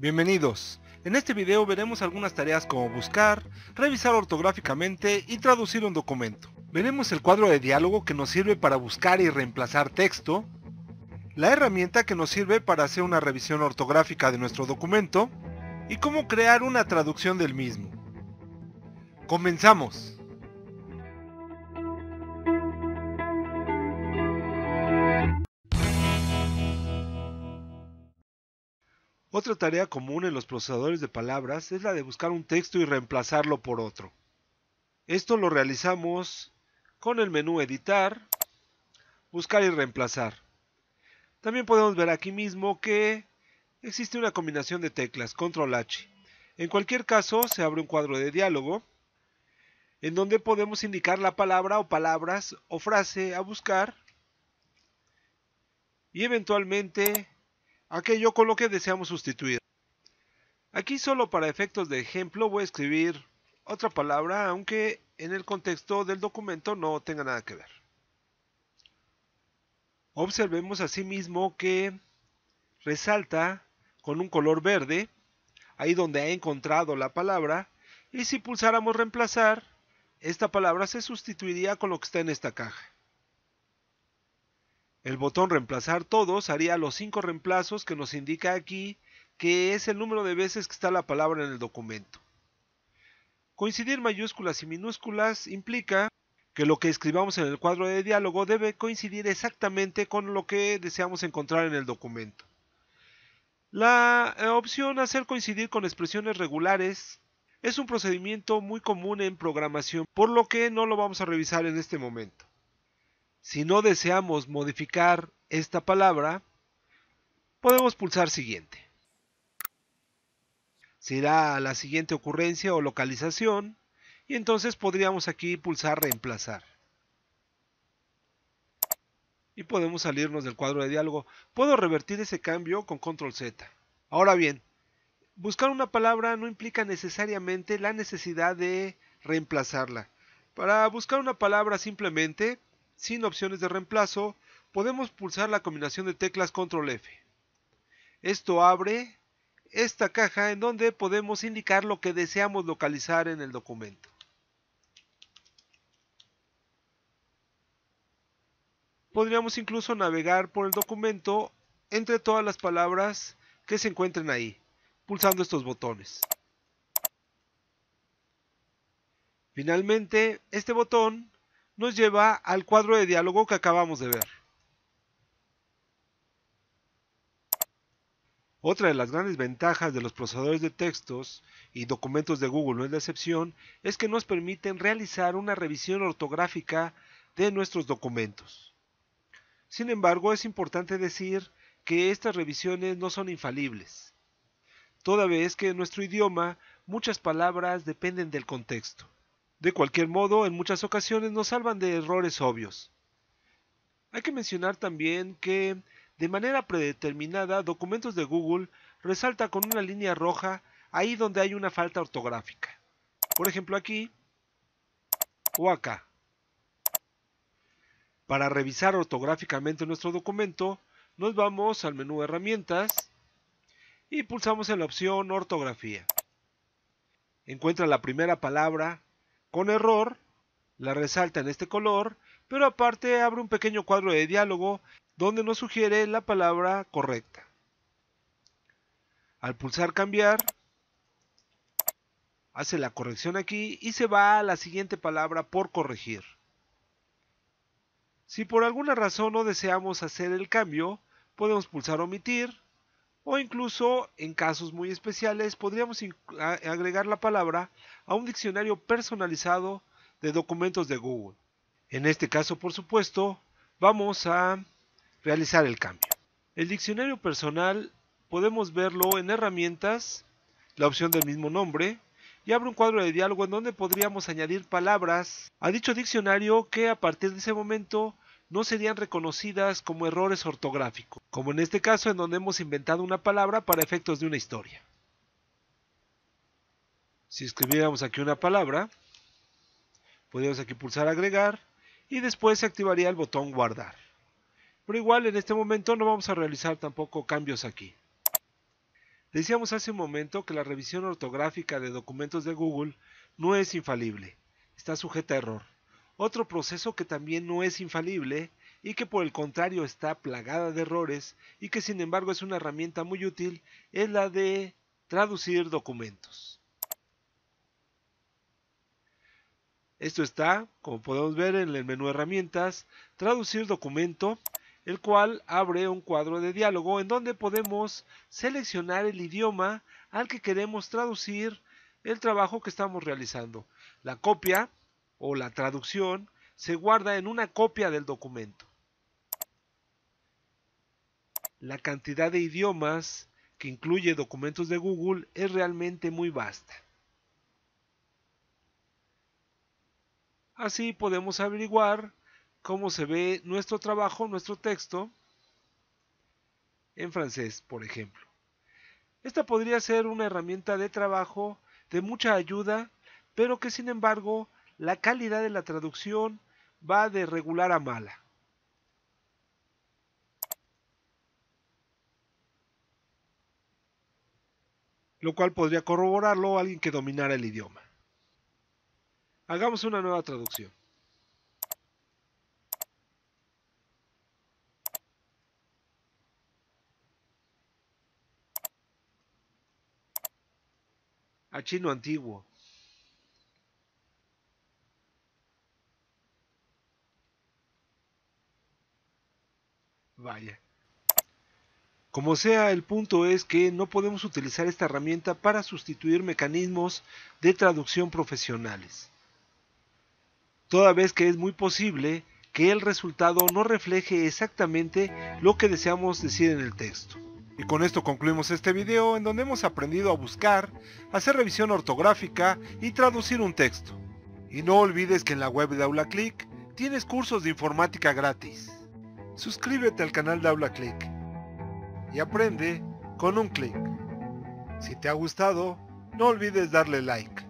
Bienvenidos. En este video veremos algunas tareas como buscar, revisar ortográficamente y traducir un documento. Veremos el cuadro de diálogo que nos sirve para buscar y reemplazar texto, la herramienta que nos sirve para hacer una revisión ortográfica de nuestro documento y cómo crear una traducción del mismo. Comenzamos. Otra tarea común en los procesadores de palabras es la de buscar un texto y reemplazarlo por otro. Esto lo realizamos con el menú Editar, Buscar y Reemplazar. También podemos ver aquí mismo que existe una combinación de teclas, Control H. En cualquier caso, se abre un cuadro de diálogo en donde podemos indicar la palabra o palabras o frase a buscar y eventualmente aquello con lo que deseamos sustituir. Aquí solo para efectos de ejemplo voy a escribir otra palabra, aunque en el contexto del documento no tenga nada que ver. Observemos asimismo que resalta con un color verde, ahí donde ha encontrado la palabra, y si pulsáramos reemplazar, esta palabra se sustituiría con lo que está en esta caja. El botón reemplazar todos haría los cinco reemplazos que nos indica aquí, que es el número de veces que está la palabra en el documento. Coincidir mayúsculas y minúsculas implica que lo que escribamos en el cuadro de diálogo debe coincidir exactamente con lo que deseamos encontrar en el documento. La eh, opción hacer coincidir con expresiones regulares es un procedimiento muy común en programación, por lo que no lo vamos a revisar en este momento. Si no deseamos modificar esta palabra, podemos pulsar siguiente. Será la siguiente ocurrencia o localización y entonces podríamos aquí pulsar reemplazar. Y podemos salirnos del cuadro de diálogo. Puedo revertir ese cambio con control Z. Ahora bien, buscar una palabra no implica necesariamente la necesidad de reemplazarla. Para buscar una palabra simplemente sin opciones de reemplazo, podemos pulsar la combinación de teclas Control F. Esto abre esta caja en donde podemos indicar lo que deseamos localizar en el documento. Podríamos incluso navegar por el documento entre todas las palabras que se encuentren ahí, pulsando estos botones. Finalmente, este botón nos lleva al cuadro de diálogo que acabamos de ver. Otra de las grandes ventajas de los procesadores de textos y documentos de Google no es la excepción, es que nos permiten realizar una revisión ortográfica de nuestros documentos. Sin embargo, es importante decir que estas revisiones no son infalibles, toda vez que en nuestro idioma muchas palabras dependen del contexto. De cualquier modo, en muchas ocasiones nos salvan de errores obvios. Hay que mencionar también que, de manera predeterminada, documentos de Google resalta con una línea roja ahí donde hay una falta ortográfica. Por ejemplo aquí o acá. Para revisar ortográficamente nuestro documento, nos vamos al menú Herramientas y pulsamos en la opción Ortografía. Encuentra la primera palabra con error, la resalta en este color, pero aparte abre un pequeño cuadro de diálogo donde nos sugiere la palabra correcta. Al pulsar cambiar, hace la corrección aquí y se va a la siguiente palabra por corregir. Si por alguna razón no deseamos hacer el cambio, podemos pulsar omitir o incluso, en casos muy especiales, podríamos agregar la palabra a un diccionario personalizado de documentos de Google. En este caso, por supuesto, vamos a realizar el cambio. El diccionario personal podemos verlo en herramientas, la opción del mismo nombre, y abre un cuadro de diálogo en donde podríamos añadir palabras a dicho diccionario que a partir de ese momento no serían reconocidas como errores ortográficos, como en este caso en donde hemos inventado una palabra para efectos de una historia. Si escribiéramos aquí una palabra, podríamos aquí pulsar agregar y después se activaría el botón guardar. Pero igual en este momento no vamos a realizar tampoco cambios aquí. Decíamos hace un momento que la revisión ortográfica de documentos de Google no es infalible, está sujeta a error. Otro proceso que también no es infalible y que por el contrario está plagada de errores y que sin embargo es una herramienta muy útil es la de traducir documentos. Esto está, como podemos ver en el menú herramientas, traducir documento, el cual abre un cuadro de diálogo en donde podemos seleccionar el idioma al que queremos traducir el trabajo que estamos realizando. La copia o la traducción se guarda en una copia del documento. La cantidad de idiomas que incluye documentos de Google es realmente muy vasta. Así podemos averiguar cómo se ve nuestro trabajo, nuestro texto, en francés, por ejemplo. Esta podría ser una herramienta de trabajo de mucha ayuda, pero que sin embargo la calidad de la traducción va de regular a mala. Lo cual podría corroborarlo alguien que dominara el idioma. Hagamos una nueva traducción. A chino antiguo. Vaya. Como sea, el punto es que no podemos utilizar esta herramienta para sustituir mecanismos de traducción profesionales. Toda vez que es muy posible que el resultado no refleje exactamente lo que deseamos decir en el texto. Y con esto concluimos este video en donde hemos aprendido a buscar, hacer revisión ortográfica y traducir un texto. Y no olvides que en la web de AulaClick tienes cursos de informática gratis suscríbete al canal de Habla Click y aprende con un clic. Si te ha gustado, no olvides darle like.